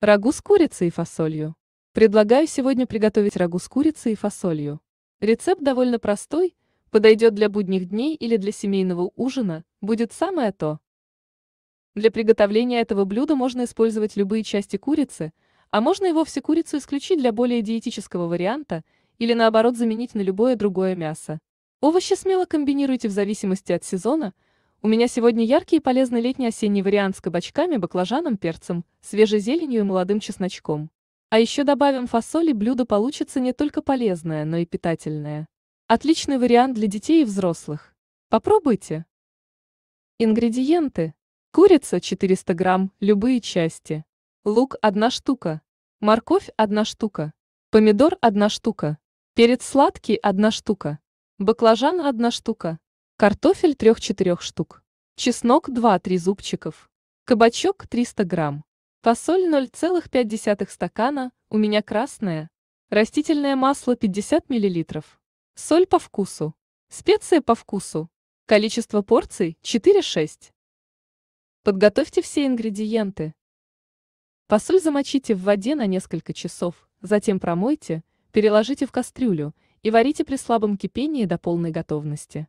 Рагу с курицей и фасолью. Предлагаю сегодня приготовить рагу с курицей и фасолью. Рецепт довольно простой, подойдет для будних дней или для семейного ужина, будет самое то. Для приготовления этого блюда можно использовать любые части курицы, а можно и вовсе курицу исключить для более диетического варианта или наоборот заменить на любое другое мясо. Овощи смело комбинируйте в зависимости от сезона – у меня сегодня яркий и полезный летний осенний вариант с кабачками, баклажаном, перцем, свежей зеленью и молодым чесночком. А еще добавим фасоли, блюдо получится не только полезное, но и питательное. Отличный вариант для детей и взрослых. Попробуйте. Ингредиенты. Курица 400 грамм, любые части. Лук 1 штука. Морковь 1 штука. Помидор 1 штука. Перец сладкий 1 штука. Баклажан 1 штука картофель 3-4 штук, чеснок 2-3 зубчиков, кабачок 300 грамм, фасоль 0,5 стакана, у меня красное, растительное масло 50 миллилитров, соль по вкусу, специи по вкусу, количество порций 4-6. Подготовьте все ингредиенты. Фасоль замочите в воде на несколько часов, затем промойте, переложите в кастрюлю и варите при слабом кипении до полной готовности.